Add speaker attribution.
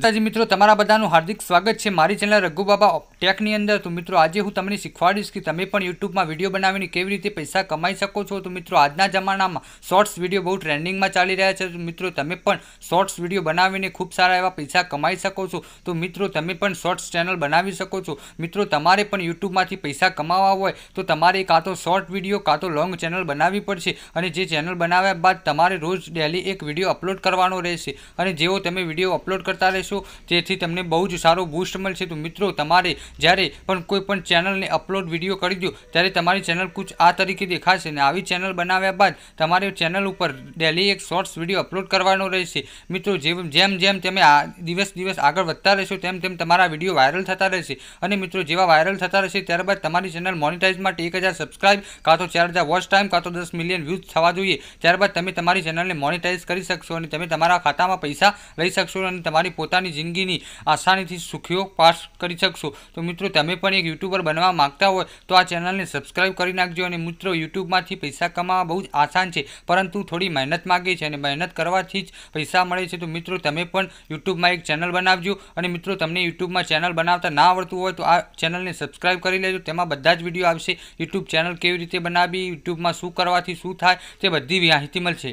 Speaker 1: સાદી મિત્રો તમારું બધાનું હાર્દિક સ્વાગત છે મારી ચેનલ રગુબાબા ટેક ની અંદર તો મિત્રો આજે હું તમને શીખવાડીશ કે તમે પણ YouTube માં વિડિયો બનાવીને કેવી રીતે પૈસા કમાઈ શકો છો તો મિત્રો આજના જમાનામાં શોર્ટ્સ વિડિયો બહુ ટ્રેન્ડિંગમાં ચાલી રહ્યા છે તો મિત્રો તમે પણ શોર્ટ્સ વિડિયો બનાવીને ખૂબ સારા એવા પૈસા કમાઈ શકો છો તો મિત્રો તમે પણ શોર્ટ્સ ચેનલ બનાવી શકો છો મિત્રો તમારે પણ YouTube માંથી પૈસા કમાવા હોય તો તમારે કાં તો શોર્ટ વિડિયો કાં તો લોંગ ચેનલ બનાવવી પડશે અને જે ચેનલ બનાવ્યા બાદ તમારે રોજ ડેલી એક વિડિયો અપલોડ કરવાનો રહેશે અને જેવો તમે વિડિયો અપલોડ કરતા સો જેથી તમને બહુ જ સારો બૂસ્ટ મળશે તો મિત્રો તમારે જ્યારે પણ કોઈ પણ ચેનલને અપલોડ વિડિયો કરી જો ત્યારે તમારી ચેનલ કૂચ આ તરીકે દેખાશે ને આવી ચેનલ બનાવ્યા બાદ તમારા ચેનલ ઉપર ડેલી એક શોર્ટ્સ વિડિયો અપલોડ કરવાનો રહેશે મિત્રો જેમ જેમ જેમ તમે આ દિવસ દિવસ આગળ વધતા રહેશો તેમ તેમ તમારું વિડિયો વાયરલ થતા રહેશે અને મિત્રો જેવો વાયરલ થતા રહેશે ત્યાર બાદ તમારી ચેનલ મોનેટાઇઝમાં 1000 સબસ્ક્રાઇબ કાતો 4000 વોચ ટાઈમ કાતો 10 મિલિયન વ્યૂઝ થવા જોઈએ ત્યાર બાદ તમે તમારી ચેનલને મોનેટાઇઝ કરી શકશો અને તમે તમારા ખાતામાં પૈસા લઈ શકશો અને તમારી તની જિંદગીની આસાનીથી સુખ્યો પાસ કરી શકશો તો મિત્રો તમે પણ એક યુટ્યુબર બનવા માંગતા હો તો આ ચેનલને સબસ્ક્રાઇબ કરી નાખજો અને મિત્રો YouTube માંથી પૈસા કમાવા બહુ જ આસાન છે પરંતુ થોડી મહેનત માંગે છે અને મહેનત કરવાથી જ પૈસા મળે છે તો મિત્રો તમે પણ YouTube માં એક ચેનલ બનાવજો અને મિત્રો તમને YouTube માં ચેનલ બનાવતા ના આવડતું હોય તો આ ચેનલને સબસ્ક્રાઇબ કરી લેજો તેમાં બધા જ વિડીયો આવશે YouTube ચેનલ કેવી રીતે બનાવી YouTube માં શું કરવાથી શું થાય તે બધી વિહાયતી મળશે